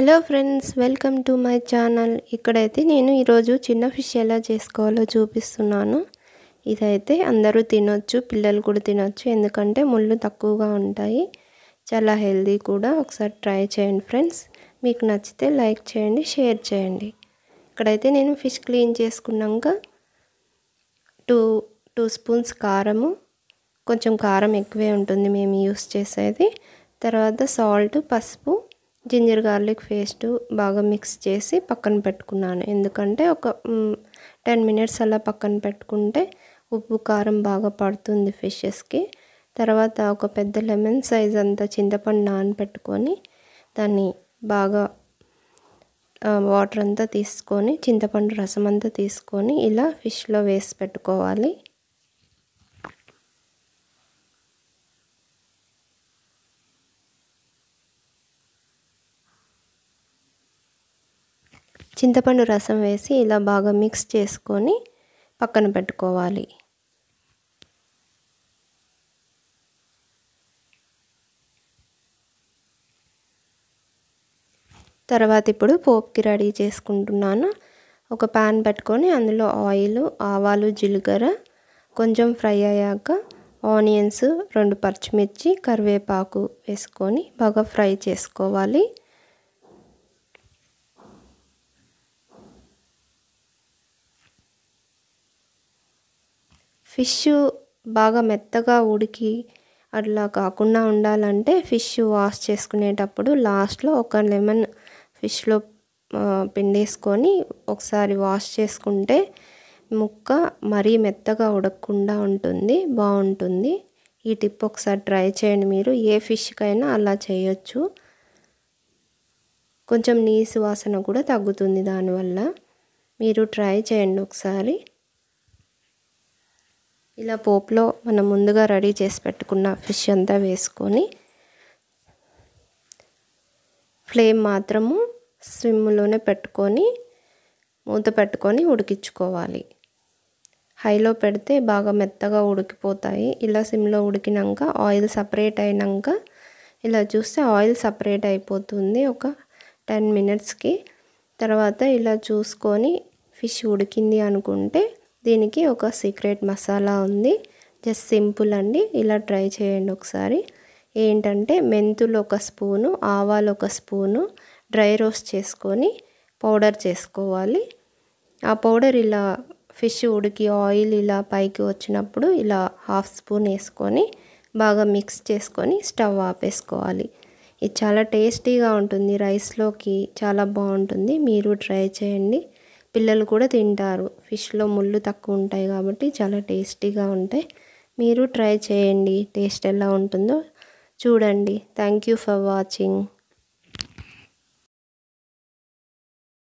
hello friends welcome to my channel ఇక్కడైతే నేను ఈరోజు చిన్న ఫిష్ ఎలా చేసుకోవాలో చూపిస్తున్నాను ఇదైతే అందరూ తినొచ్చు పిల్లలు కూడా తినొచ్చు ఎందుకంటే ముళ్ళు తక్కువగా ఉంటాయి చాలా హెల్దీ కూడా ఒకసారి ట్రై చేయండి ఫ్రెండ్స్ మీకు నచ్చితే లైక్ చేయండి షేర్ చేయండి ఇక్కడైతే నేను ఫిష్ క్లీన్ చేసుకున్నాక టూ టూ స్పూన్స్ కారము కొంచెం కారం ఎక్కువే ఉంటుంది మేము యూస్ చేసేది తర్వాత సాల్ట్ పసుపు జింజర్ గార్లిక్ పేస్ట్ బాగా మిక్స్ చేసి పక్కన పెట్టుకున్నాను ఎందుకంటే ఒక టెన్ మినిట్స్ అలా పక్కన పెట్టుకుంటే ఉప్పు కారం బాగా పడుతుంది ఫిషెస్కి తర్వాత ఒక పెద్ద లెమన్ సైజ్ అంతా చింతపండు నానపెట్టుకొని దాన్ని బాగా వాటర్ అంతా తీసుకొని చింతపండు రసం అంతా తీసుకొని ఇలా ఫిష్లో వేసి పెట్టుకోవాలి చింతపండు రసం వేసి ఇలా బాగా మిక్స్ చేసుకొని పక్కన పెట్టుకోవాలి తర్వాత ఇప్పుడు పోప్కి రెడీ చేసుకుంటున్నాను ఒక ప్యాన్ పెట్టుకొని అందులో ఆయిల్ ఆవాలు జీలకర్ర కొంచెం ఫ్రై అయ్యాక ఆనియన్స్ రెండు పచ్చిమిర్చి కరివేపాకు వేసుకొని బాగా ఫ్రై చేసుకోవాలి ఫిష్ బాగా మెత్తగా ఉడికి అట్లా కాకుండా ఉండాలంటే ఫిష్ వాష్ చేసుకునేటప్పుడు లాస్ట్లో ఒక లెమన్ ఫిష్లో పిండేసుకొని ఒకసారి వాష్ చేసుకుంటే ముక్క మరీ మెత్తగా ఉడకకుండా ఉంటుంది బాగుంటుంది ఈ టిప్ ఒకసారి ట్రై చేయండి మీరు ఏ ఫిష్కైనా అలా చేయొచ్చు కొంచెం నీసు వాసన కూడా తగ్గుతుంది దానివల్ల మీరు ట్రై చేయండి ఒకసారి ఇలా పోపులో మనం ముందుగా రెడీ చేసి పెట్టుకున్న ఫిష్ అంతా వేసుకొని ఫ్లేమ్ మాత్రము స్విమ్లోనే పెట్టుకొని మూత పెట్టుకొని ఉడికించుకోవాలి హైలో పెడితే బాగా మెత్తగా ఉడికిపోతాయి ఇలా సిమ్లో ఉడికినాక ఆయిల్ సపరేట్ అయినాక ఇలా చూస్తే ఆయిల్ సపరేట్ అయిపోతుంది ఒక టెన్ మినిట్స్కి తర్వాత ఇలా చూసుకొని ఫిష్ ఉడికింది అనుకుంటే దీనికి ఒక సీక్రెట్ మసాలా ఉంది జస్ట్ సింపుల్ అండి ఇలా ట్రై చేయండి ఒకసారి ఏంటంటే మెంతులు ఒక స్పూను ఆవాలు ఒక స్పూను డ్రై రోస్ట్ చేసుకొని పౌడర్ చేసుకోవాలి ఆ పౌడర్ ఇలా ఫిష్ ఉడికి ఆయిల్ ఇలా పైకి వచ్చినప్పుడు ఇలా హాఫ్ స్పూన్ వేసుకొని బాగా మిక్స్ చేసుకొని స్టవ్ ఆపేసుకోవాలి ఇది చాలా టేస్టీగా ఉంటుంది రైస్లోకి చాలా బాగుంటుంది మీరు ట్రై చేయండి పిల్లలు కూడా తింటారు ఫిష్లో ముళ్ళు తక్కువ ఉంటాయి కాబట్టి చాలా టేస్టీగా ఉంటాయి మీరు ట్రై చేయండి టేస్ట్ ఎలా ఉంటుందో చూడండి థ్యాంక్ యూ ఫర్ వాచింగ్